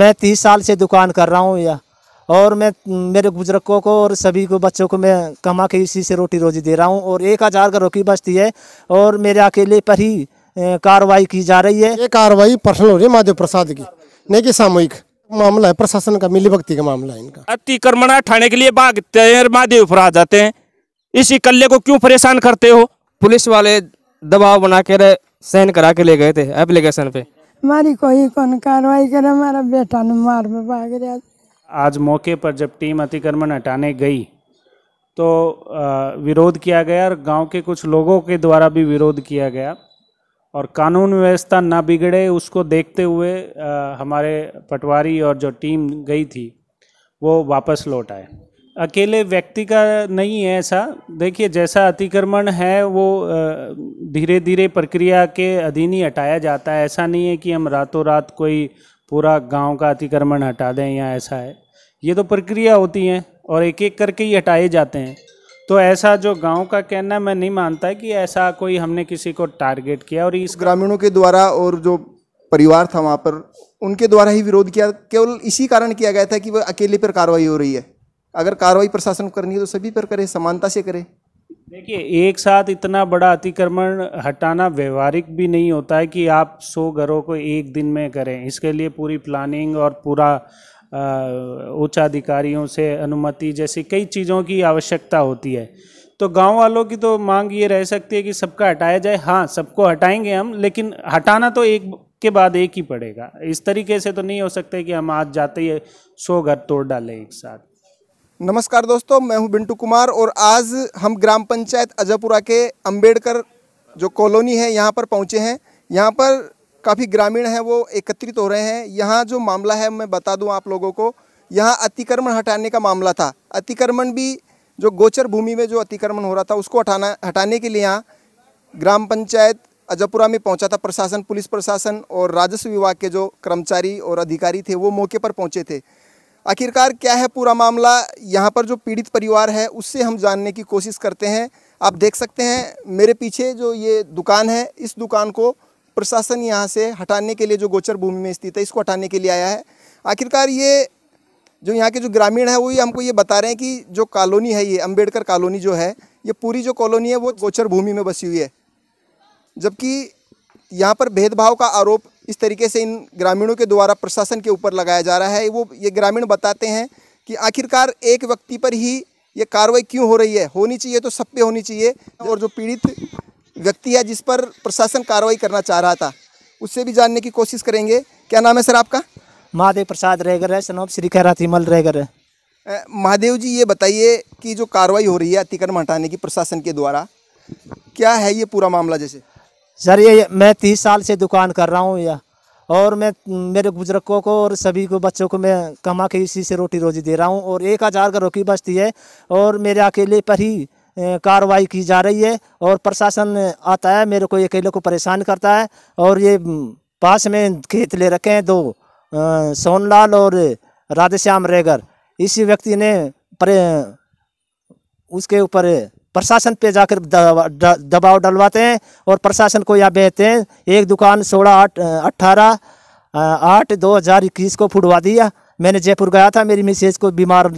मैं तीस साल से दुकान कर रहा हूँ या और मैं मेरे बुजुर्गों को और सभी को बच्चों को मैं कमा के इसी से रोटी रोजी दे रहा हूँ और एक हज़ार का रोकी बचती है और मेरे अकेले पर ही कार्रवाई की जा रही है ये कार्रवाई पर्सनल हो रही है माधव प्रसाद की नहीं कि सामूहिक मामला है प्रशासन का मिली भक्ति का मामला है इनका अतिक्रमण उठाने के लिए भागते हैं महादेव पर जाते हैं इस कल्ले को क्यों परेशान करते हो पुलिस वाले दबाव बना के सहन करा के ले गए थे एप्लीकेशन पे हमारी कोई कौन कार्रवाई करे हमारा बेटा ने मार में भाग रहा आज मौके पर जब टीम अतिक्रमण हटाने गई तो विरोध किया गया और गांव के कुछ लोगों के द्वारा भी विरोध किया गया और कानून व्यवस्था ना बिगड़े उसको देखते हुए हमारे पटवारी और जो टीम गई थी वो वापस लौट आए अकेले व्यक्ति का नहीं है ऐसा देखिए जैसा अतिक्रमण है वो धीरे धीरे प्रक्रिया के अधीन ही हटाया जाता है ऐसा नहीं है कि हम रातों रात कोई पूरा गांव का अतिक्रमण हटा दें या ऐसा है ये तो प्रक्रिया होती है और एक एक करके ही हटाए जाते हैं तो ऐसा जो गांव का कहना मैं नहीं मानता कि ऐसा कोई हमने किसी को टारगेट किया और इस ग्रामीणों के द्वारा और जो परिवार था वहाँ पर उनके द्वारा ही विरोध किया केवल इसी कारण किया गया था कि वह अकेले पर कार्रवाई हो रही है अगर कार्रवाई प्रशासन करनी है तो सभी पर करे समानता से करे देखिए एक साथ इतना बड़ा अतिक्रमण हटाना व्यवहारिक भी नहीं होता है कि आप सौ घरों को एक दिन में करें इसके लिए पूरी प्लानिंग और पूरा उच्च अधिकारियों से अनुमति जैसी कई चीज़ों की आवश्यकता होती है तो गांव वालों की तो मांग ये रह सकती है कि सबका हटाया जाए हाँ सबको हटाएंगे हम लेकिन हटाना तो एक के बाद एक ही पड़ेगा इस तरीके से तो नहीं हो सकता कि हम आज जाते ही सौ घर तोड़ डालें एक साथ नमस्कार दोस्तों मैं हूं बिंटू कुमार और आज हम ग्राम पंचायत अजयपुरा के अंबेडकर जो कॉलोनी है यहां पर पहुंचे हैं यहां पर काफ़ी ग्रामीण हैं वो एकत्रित हो रहे हैं यहां जो मामला है मैं बता दूं आप लोगों को यहां अतिक्रमण हटाने का मामला था अतिक्रमण भी जो गोचर भूमि में जो अतिक्रमण हो रहा था उसको हटाना हटाने के लिए यहाँ ग्राम पंचायत अजयपुरा में पहुँचा था प्रशासन पुलिस प्रशासन और राजस्व विभाग के जो कर्मचारी और अधिकारी थे वो मौके पर पहुँचे थे आखिरकार क्या है पूरा मामला यहाँ पर जो पीड़ित परिवार है उससे हम जानने की कोशिश करते हैं आप देख सकते हैं मेरे पीछे जो ये दुकान है इस दुकान को प्रशासन यहाँ से हटाने के लिए जो गोचर भूमि में स्थित है इसको हटाने के लिए आया है आखिरकार ये जो यहाँ के जो ग्रामीण है वो ही हमको ये बता रहे हैं कि जो कॉलोनी है ये अम्बेडकर कॉलोनी जो है ये पूरी जो कॉलोनी है वो गोचर भूमि में बसी हुई है जबकि यहाँ पर भेदभाव का आरोप इस तरीके से इन ग्रामीणों के द्वारा प्रशासन के ऊपर लगाया जा रहा है वो ये ग्रामीण बताते हैं कि आखिरकार एक व्यक्ति पर ही ये कार्रवाई क्यों हो रही है होनी चाहिए तो सब पे होनी चाहिए और जो पीड़ित व्यक्ति है जिस पर प्रशासन कार्रवाई करना चाह रहा था उससे भी जानने की कोशिश करेंगे क्या नाम है सर आपका महादेव प्रसाद रेगर है सनोब श्री खैरा रेगर रहगर महादेव जी ये बताइए कि जो कार्रवाई हो रही है अतिक्रमण हटाने की प्रशासन के द्वारा क्या है ये पूरा मामला जैसे सर ये मैं तीस साल से दुकान कर रहा हूँ यह और मैं मेरे बुजुर्गों को और सभी को बच्चों को मैं कमा के इसी से रोटी रोजी दे रहा हूँ और एक हज़ार का रोकी बचती है और मेरे अकेले पर ही कार्रवाई की जा रही है और प्रशासन आता है मेरे को अकेले को परेशान करता है और ये पास में खेत ले रखे हैं दो सोनलाल और राधेश्याम रेगर इसी व्यक्ति ने परे उसके ऊपर प्रशासन पे जाकर दबाव डलवाते हैं और प्रशासन को यहाँ बेचते हैं एक दुकान सोलह आठ अट्ठारह आठ दो हज़ार इक्कीस को फुटवा दिया मैंने जयपुर गया था मेरी मिसेज को बीमार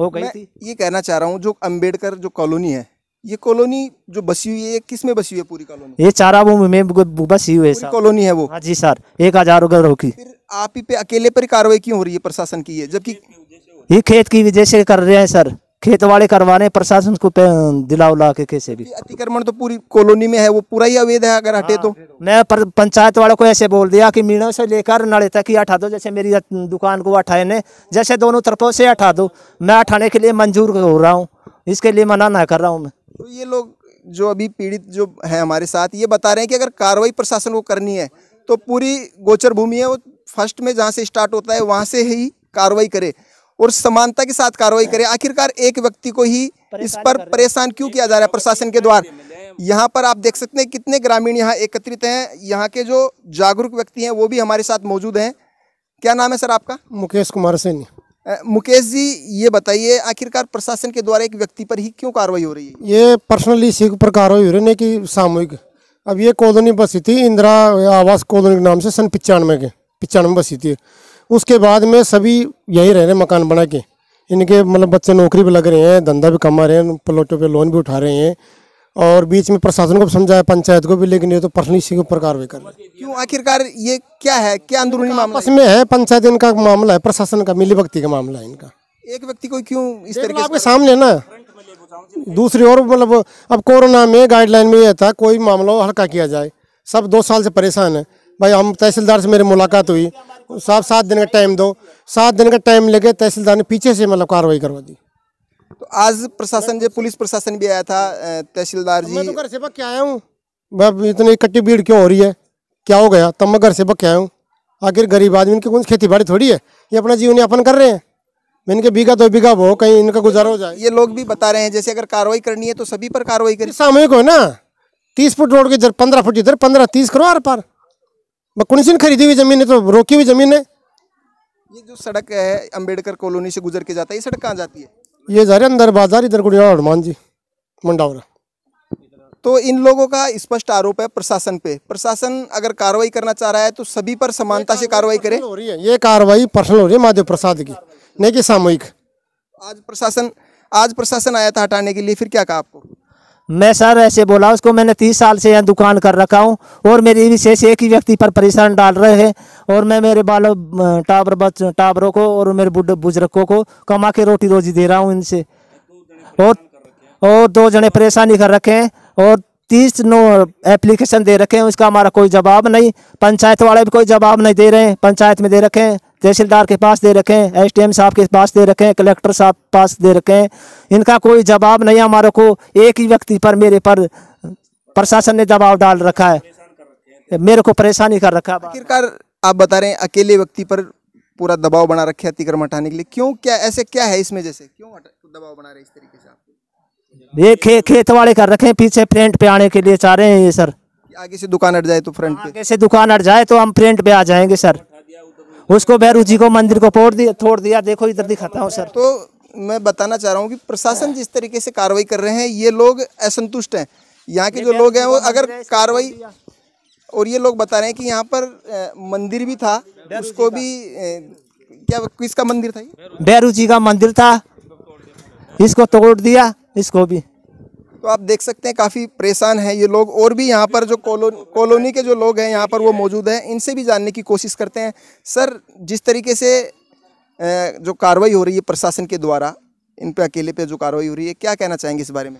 हो गई थी ये कहना चाह रहा हूँ जो अम्बेडकर जो कॉलोनी है ये कॉलोनी जो बसी हुई है ये किस में बसी हुई है पूरी कॉलोनी ये चारा वो में बसी हुई है कॉलोनी है वो हाँ जी सर एक हजार घरों की आप ही पे अकेले पर कार्रवाई क्यों हो रही है प्रशासन की है जबकि ये खेत की वजह से कर रहे हैं सर खेतवाड़े करवाने प्रशासन को दिला उला के कैसे भी अतिक्रमण तो पूरी कॉलोनी में है वो पूरा ही अवैध है अगर हटे तो मैं हाँ, पंचायत वाले को ऐसे बोल दिया कि मीणों से लेकर नड़े तक ही हटा दो जैसे मेरी दुकान को हटाए ने जैसे दोनों तरफों से हटा दो मैं हटाने के लिए मंजूर हो रहा हूँ इसके लिए मना ना कर रहा हूँ मैं तो ये लोग जो अभी पीड़ित जो है हमारे साथ ये बता रहे हैं कि अगर कार्रवाई प्रशासन को करनी है तो पूरी गोचर भूमि है वो फर्स्ट में जहाँ से स्टार्ट होता है वहाँ से ही कार्रवाई करे और समानता के साथ कार्रवाई हाँ। करें आखिरकार एक व्यक्ति को ही इस पर परेशान क्यों किया जा रहा है प्रशासन के तो द्वारा यहाँ पर आप देख सकते हैं कितने ग्रामीण यहाँ एकत्रित हैं यहाँ के जो जागरूक व्यक्ति हैं वो भी हमारे साथ मौजूद हैं क्या नाम है सर आपका मुकेश कुमार सैनी मुकेश जी ये बताइए आखिरकार प्रशासन के द्वारा एक व्यक्ति पर ही क्यों कार्रवाई हो रही है ये पर्सनली इसी पर कार्रवाई हो रही है कि सामूहिक अब ये कॉलोनी बसी थी इंदिरा आवास कॉलोनी के नाम से सन पिचानवे के पिचानवे बसी थी उसके बाद में सभी यही रह रहे हैं मकान बना के इनके मतलब बच्चे नौकरी भी लग रहे हैं धंधा भी कमा रहे हैं प्लॉटों पे लोन भी उठा रहे हैं और बीच में प्रशासन को भी समझाया पंचायत को भी लेकिन ये तो पर्सनल इसी के प्रकार कार्रवाई कर रहे हैं क्यों आखिरकार ये क्या है क्या अंदरूनी मामला इसमें है पंचायत इनका मामला है प्रशासन का मिली भक्ति का मामला है इनका एक व्यक्ति को क्यों इस तरीके आपके सामने ना दूसरी और मतलब अब कोरोना में गाइडलाइन में यह था कोई मामला हल्का किया जाए सब दो साल से परेशान है भाई हम तहसीलदार से मेरी मुलाकात हुई साहब सात दिन का टाइम दो सात दिन का टाइम लेके तहसीलदार ने पीछे से मतलब कार्रवाई करवा दी तो आज प्रशासन जो पुलिस प्रशासन भी आया था तहसीलदार तो जी मैं तो घर से पक के आया हूँ भाई इतनी इकट्ठी भीड़ क्यों हो रही है क्या हो गया तब मैं घर से पक के आया हूँ आखिर गरीब आदमी इनकी कौन खेती बाड़ी थोड़ी है ये अपना जीवन यापन कर रहे हैं इनके बीघा दो बीघा हो कहीं इनका गुजारा हो जाए ये लोग भी बता रहे हैं जैसे अगर कार्रवाई करनी है तो सभी पर कार्रवाई करें सामूहिक हो ना तीस फुट रोड के पंद्रह फुट इधर पंद्रह तीस करो आर पार कुनिसिन खरीदी हुई जमीन है तो रोकी हुई जमीन है ये जो सड़क है अंबेडकर कॉलोनी से गुजर के जाता है ये सड़क कहाँ जाती है ये जा रहा है अंदर बाजार इधर गुड़िया हनुमान जी मंडावरा तो इन लोगों का स्पष्ट आरोप है प्रशासन पे प्रशासन अगर कार्रवाई करना चाह रहा है तो सभी पर समानता से कार्रवाई करे हो रही है ये कार्रवाई पर्सनल हो रही है महादेव प्रसाद की नहीं की सामूहिक आज प्रशासन आज प्रशासन आया था हटाने के लिए फिर क्या कहा आपको मैं सर ऐसे बोला उसको मैंने तीस साल से यहाँ दुकान कर रखा हूँ और मेरी विशेष एक ही व्यक्ति पर परेशान डाल रहे हैं और मैं मेरे बालों टाबर बच टाबरों को और मेरे बुढ़ बुजुर्गों को कमा के रोटी रोजी दे रहा हूँ इनसे और और दो जने परेशानी कर रखे हैं और तीस नो एप्लीकेशन दे रखे हैं उसका हमारा कोई जवाब नहीं पंचायत वाले भी कोई जवाब नहीं दे रहे हैं पंचायत में दे रखे हैं तहसीलदार के पास दे रखें एस टी एम साहब के पास दे रखें कलेक्टर साहब पास दे रखें इनका कोई जवाब नहीं हमारे को एक ही व्यक्ति पर मेरे पर प्रशासन ने दबाव डाल रखा है मेरे को परेशानी कर रखा है आखिरकार आप बता रहे हैं अकेले व्यक्ति पर पूरा दबाव बना रखे अतिक्रमण हटाने के लिए क्यों क्या ऐसे क्या है इसमें जैसे क्यों दबाव बना रहे इस तरीके से आप ये खे, खेत वाले कर रखे हैं पीछे फ्रंट पे आने के लिए चाह रहे हैं ये सर आगे से दुकान हट जाए तो फ्रंट पे आगे से दुकान हट जाए तो हम फ्रंट पे आ जाएंगे सर उसको भैरूप जी को मंदिर को फोड़ दिया तोड़ दिया देखो इधर दिखाता हूँ सर तो मैं बताना चाह रहा हूँ कि प्रशासन जिस तरीके से कार्रवाई कर रहे हैं ये लोग असंतुष्ट हैं यहाँ के जो लोग हैं वो अगर कार्रवाई और ये लोग बता रहे हैं कि यहाँ पर मंदिर भी था उसको भी क्या किसका मंदिर था ये भैरू जी का मंदिर था इसको तोड़ दिया इसको भी तो आप देख सकते हैं काफ़ी परेशान है ये लोग और भी यहाँ पर जो कॉलोनी कॉलोनी के जो लोग हैं यहाँ पर वो मौजूद हैं इनसे भी जानने की कोशिश करते हैं सर जिस तरीके से जो कार्रवाई हो रही है प्रशासन के द्वारा इन पे अकेले पे जो कार्रवाई हो रही है क्या कहना चाहेंगे इस बारे में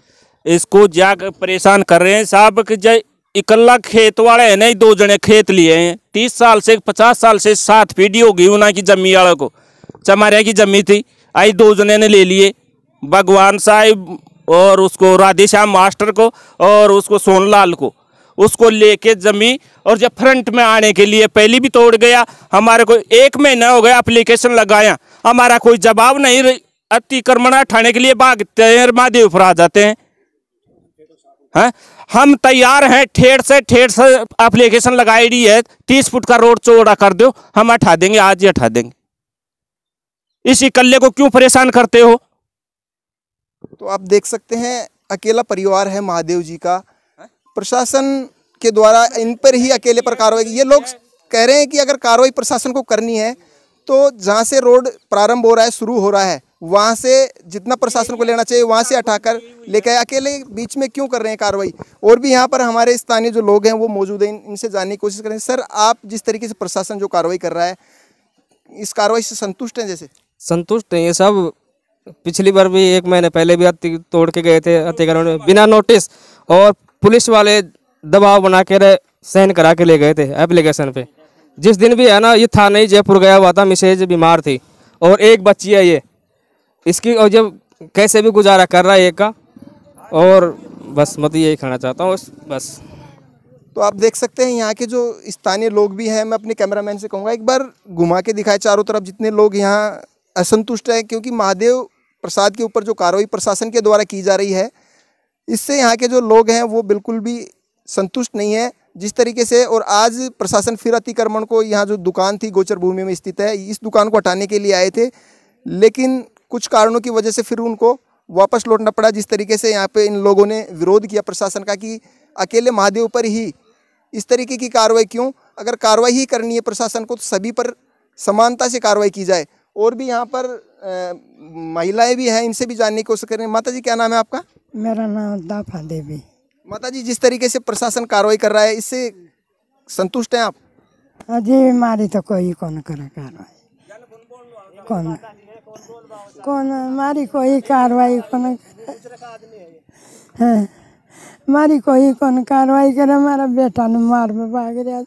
इसको जा परेशान कर रहे हैं साहब कि जय इकल्ला खेत वाले हैं नहीं दो जने खेत लिए हैं तीस साल से पचास साल से सात पीढ़ी होगी उन्हें की जमी वालों को चमारे की जमी थी आई दो जने ने ले लिए भगवान साहब और उसको राधेश्याम मास्टर को और उसको सोनलाल को उसको लेके जमी और जब फ्रंट में आने के लिए पहली भी तोड़ गया हमारे को एक महीना हो गया अप्लीकेशन लगाया हमारा कोई जवाब नहीं अतिक्रमण ठाने के लिए भागते हैं महादेव पर आ जाते हैं है? हाँ? हम तैयार हैं ठेर से ठेर से अप्लीकेशन लगाई रही है तीस फुट का रोड चौड़ा कर दो हम हटा देंगे आज ही हटा देंगे इसी कल्ले को क्यों परेशान करते हो तो आप देख सकते हैं अकेला परिवार है महादेव जी का हाँ? प्रशासन के द्वारा इन पर ही अकेले पर कार्रवाई ये लोग कह रहे हैं कि अगर कार्रवाई प्रशासन को करनी है तो जहाँ से रोड प्रारंभ हो रहा है शुरू हो रहा है वहाँ से जितना प्रशासन को लेना चाहिए वहाँ से हटाकर लेके आए अकेले बीच में क्यों कर रहे हैं कार्रवाई और भी यहाँ पर हमारे स्थानीय जो लोग हैं वो मौजूद हैं इनसे जानने की कोशिश करें सर आप जिस तरीके से प्रशासन जो कार्रवाई कर रहा है इस कार्रवाई से संतुष्ट हैं जैसे संतुष्ट हैं ये सब पिछली बार भी एक महीने पहले भी हत्या तोड़ के गए थे हत्या बिना नोटिस और पुलिस वाले दबाव बना के सहन करा के ले गए थे एप्लीकेशन पे जिस दिन भी है ना ये था नहीं जयपुर गया हुआ था मिसेज बीमार थी और एक बच्ची है ये इसकी और जब कैसे भी गुजारा कर रहा है एक का और बस मत तो यही खाना चाहता हूँ बस तो आप देख सकते हैं यहाँ के जो स्थानीय लोग भी हैं मैं अपने कैमरामैन से कहूँगा एक बार घुमा के दिखाए चारों तरफ जितने लोग यहाँ असंतुष्ट हैं क्योंकि महादेव प्रसाद के ऊपर जो कार्रवाई प्रशासन के द्वारा की जा रही है इससे यहाँ के जो लोग हैं वो बिल्कुल भी संतुष्ट नहीं है जिस तरीके से और आज प्रशासन फिर अतिक्रमण को यहाँ जो दुकान थी गोचर भूमि में स्थित है इस दुकान को हटाने के लिए आए थे लेकिन कुछ कारणों की वजह से फिर उनको वापस लौटना पड़ा जिस तरीके से यहाँ पे इन लोगों ने विरोध किया प्रशासन का कि अकेले महादेव पर ही इस तरीके की कार्रवाई क्यों अगर कार्रवाई ही करनी है प्रशासन को तो सभी पर समानता से कार्रवाई की जाए और भी यहाँ पर महिलाएं भी हैं इनसे भी जानने की कोशिश करें माता जी क्या नाम है आपका मेरा नाम दाफा देवी माता जी जिस तरीके से प्रशासन कार्रवाई कर रहा है इससे संतुष्ट हैं आप जी हमारी तो कोई कौन करे कार्रवाई कौन कौन मारी कोई कार्रवाई कौन करे हाँ। कोई कौन कार्रवाई करे हमारा बेटा ने मार में भाग रहा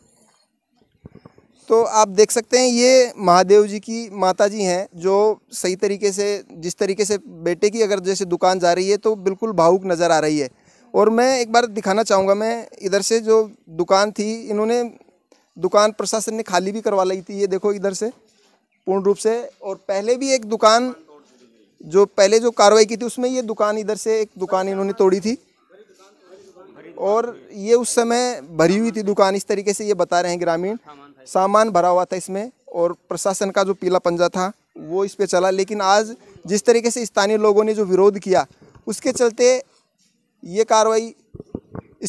तो आप देख सकते हैं ये महादेव जी की माता जी हैं जो सही तरीके से जिस तरीके से बेटे की अगर जैसे दुकान जा रही है तो बिल्कुल भावुक नज़र आ रही है और मैं एक बार दिखाना चाहूँगा मैं इधर से जो दुकान थी इन्होंने दुकान प्रशासन ने खाली भी करवा ली थी ये देखो इधर से पूर्ण रूप से और पहले भी एक दुकान जो पहले जो कार्रवाई की थी उसमें ये दुकान इधर से एक दुकान इन्होंने तोड़ी थी और ये उस समय भरी हुई थी दुकान इस तरीके से ये बता रहे हैं ग्रामीण सामान भरा हुआ था इसमें और प्रशासन का जो पीला पंजा था वो इस पर चला लेकिन आज जिस तरीके से स्थानीय लोगों ने जो विरोध किया उसके चलते ये कार्रवाई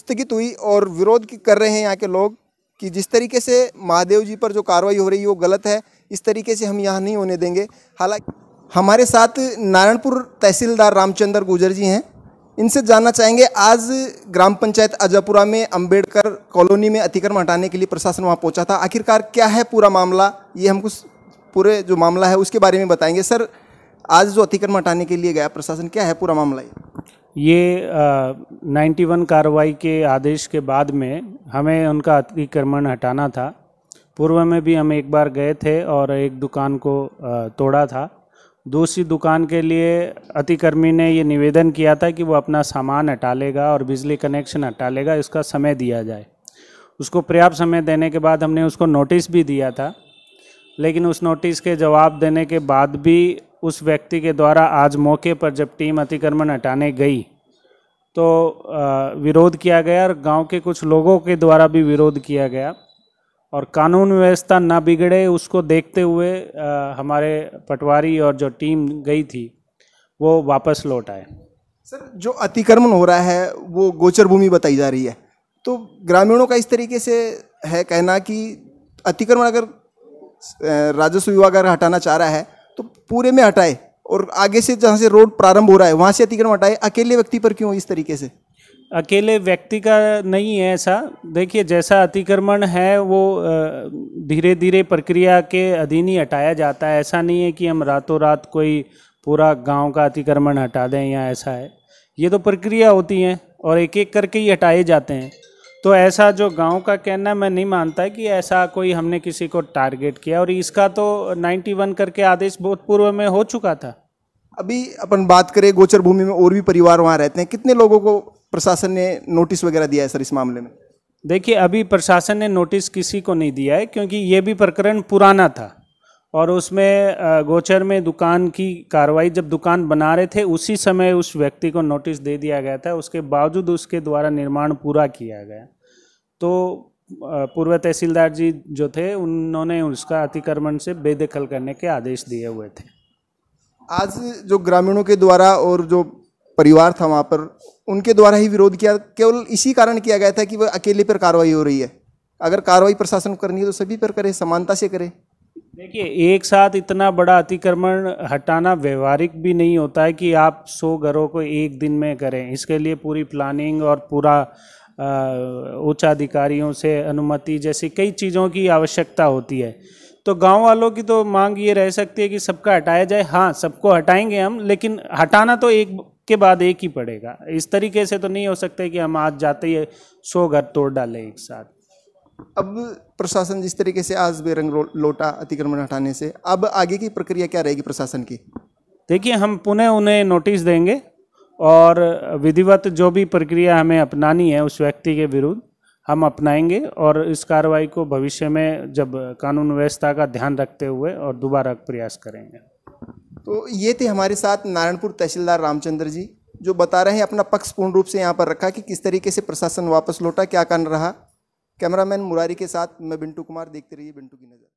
स्थगित हुई और विरोध कर रहे हैं यहाँ के लोग कि जिस तरीके से महादेव जी पर जो कार्रवाई हो रही है वो गलत है इस तरीके से हम यहाँ नहीं होने देंगे हालांकि हमारे साथ नारायणपुर तहसीलदार रामचंद्र गुजर जी हैं इनसे जानना चाहेंगे आज ग्राम पंचायत अजापुरा में अंबेडकर कॉलोनी में अतिक्रम हटाने के लिए प्रशासन वहाँ पहुँचा था आखिरकार क्या है पूरा मामला ये हमको पूरे जो मामला है उसके बारे में बताएंगे सर आज जो अतिक्रम हटाने के लिए गया प्रशासन क्या है पूरा मामला ये ये नाइन्टी वन कार्रवाई के आदेश के बाद में हमें उनका अतिक्रमण हटाना था पूर्व में भी हम एक बार गए थे और एक दुकान को आ, तोड़ा था दूसरी दुकान के लिए अतिकर्मी ने ये निवेदन किया था कि वो अपना सामान हटा लेगा और बिजली कनेक्शन हटा लेगा इसका समय दिया जाए उसको पर्याप्त समय देने के बाद हमने उसको नोटिस भी दिया था लेकिन उस नोटिस के जवाब देने के बाद भी उस व्यक्ति के द्वारा आज मौके पर जब टीम अतिक्रमण हटाने गई तो विरोध किया गया और गांव के कुछ लोगों के द्वारा भी विरोध किया गया और कानून व्यवस्था ना बिगड़े उसको देखते हुए आ, हमारे पटवारी और जो टीम गई थी वो वापस लौट आए सर जो अतिक्रमण हो रहा है वो गोचर भूमि बताई जा रही है तो ग्रामीणों का इस तरीके से है कहना कि अतिक्रमण अगर राजस्व विभाग अगर हटाना चाह रहा है तो पूरे में हटाए और आगे से जहाँ से रोड प्रारंभ हो रहा है वहाँ से अतिक्रमण हटाए अकेले व्यक्ति पर क्यों इस तरीके से अकेले व्यक्ति का नहीं है ऐसा देखिए जैसा अतिक्रमण है वो धीरे धीरे प्रक्रिया के अधीन ही हटाया जाता है ऐसा नहीं है कि हम रातों रात कोई पूरा गांव का अतिक्रमण हटा दें या ऐसा है ये तो प्रक्रिया होती है और एक एक करके ही हटाए जाते हैं तो ऐसा जो गांव का कहना मैं नहीं मानता कि ऐसा कोई हमने किसी को टारगेट किया और इसका तो 91 करके आदेश बहुत पूर्व में हो चुका था अभी अपन बात करें गोचर भूमि में और भी परिवार वहाँ रहते हैं कितने लोगों को प्रशासन ने नोटिस वगैरह दिया है सर इस मामले में देखिए अभी प्रशासन ने नोटिस किसी को नहीं दिया है क्योंकि ये भी प्रकरण पुराना था और उसमें गोचर में दुकान की कार्रवाई जब दुकान बना रहे थे उसी समय उस व्यक्ति को नोटिस दे दिया गया था उसके बावजूद उसके द्वारा निर्माण पूरा किया गया तो पूर्व तहसीलदार जी जो थे उन्होंने उसका अतिक्रमण से बेदखल करने के आदेश दिए हुए थे आज जो ग्रामीणों के द्वारा और जो परिवार था वहाँ पर उनके द्वारा ही विरोध किया केवल इसी कारण किया गया था कि वह अकेले पर कार्रवाई हो रही है अगर कार्रवाई प्रशासन को करनी है तो सभी पर करे समानता से करे देखिए एक साथ इतना बड़ा अतिक्रमण हटाना व्यवहारिक भी नहीं होता है कि आप सौ घरों को एक दिन में करें इसके लिए पूरी प्लानिंग और पूरा उच्च अधिकारियों से अनुमति जैसी कई चीज़ों की आवश्यकता होती है तो गांव वालों की तो मांग ये रह सकती है कि सबका हटाया जाए हाँ सबको हटाएंगे हम लेकिन हटाना तो एक के बाद एक ही पड़ेगा इस तरीके से तो नहीं हो सकता कि हम आज जाते ही सौ घर तोड़ डालें एक साथ अब प्रशासन जिस तरीके से आज बेरंग लोटा अतिक्रमण हटाने से अब आगे की प्रक्रिया क्या रहेगी प्रशासन की देखिए हम पुनः उन्हें नोटिस देंगे और विधिवत जो भी प्रक्रिया हमें अपनानी है उस व्यक्ति के विरुद्ध हम अपनाएंगे और इस कार्रवाई को भविष्य में जब कानून व्यवस्था का ध्यान रखते हुए और दोबारा प्रयास करेंगे तो ये थे हमारे साथ नारायणपुर तहसीलदार रामचंद्र जी जो बता रहे हैं अपना पक्ष पूर्ण रूप से यहाँ पर रखा कि किस तरीके से प्रशासन वापस लौटा क्या कारण रहा कैमरामैन मुरारी के साथ मैं बिंटू कुमार देखते रहिए बिंटू की नज़र